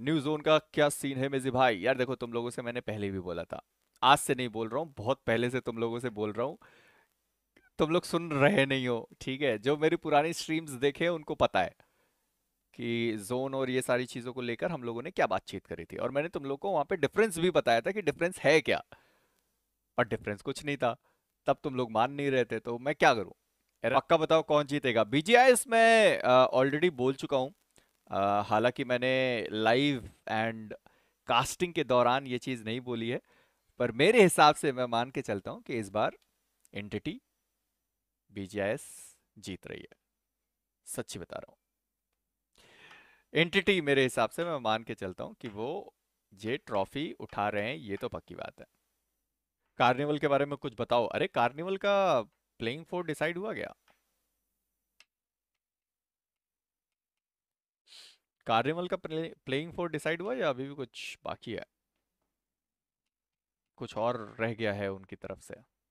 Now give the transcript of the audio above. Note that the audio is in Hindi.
न्यू जोन का क्या सीन है मेजी भाई यार देखो तुम लोगों से मैंने पहले भी बोला था आज से नहीं बोल रहा हूँ बहुत पहले से तुम लोगों से बोल रहा हूँ तुम लोग सुन रहे नहीं हो ठीक है जो मेरी पुरानी स्ट्रीम्स देखे उनको पता है कि जोन और ये सारी चीज़ों को लेकर हम लोगों ने क्या बातचीत करी थी और मैंने तुम लोग को वहाँ पे डिफरेंस भी बताया था कि डिफरेंस है क्या और डिफरेंस कुछ नहीं था तब तुम लोग मान नहीं रहे थे तो मैं क्या करूँ पक्का बताओ कौन जीतेगा बीजीआई मैं ऑलरेडी बोल चुका हूँ हालांकि मैंने लाइव एंड कास्टिंग के दौरान ये चीज़ नहीं बोली है पर मेरे हिसाब से मैं मान के चलता हूँ कि इस बार एंटिटी बीजीआईएस जीत रही है सच्ची बता रहा हूँ एंटिटी मेरे हिसाब से मैं मान के चलता हूँ कि वो ये ट्रॉफी उठा रहे हैं ये तो पक्की बात है कार्निवल के बारे में कुछ बताओ अरे कार्निवल का प्लेइंग फोर डिसाइड हुआ गया कार्निवल का प्ले, प्लेइंग फोर डिसाइड हुआ या अभी भी कुछ बाकी है कुछ और रह गया है उनकी तरफ से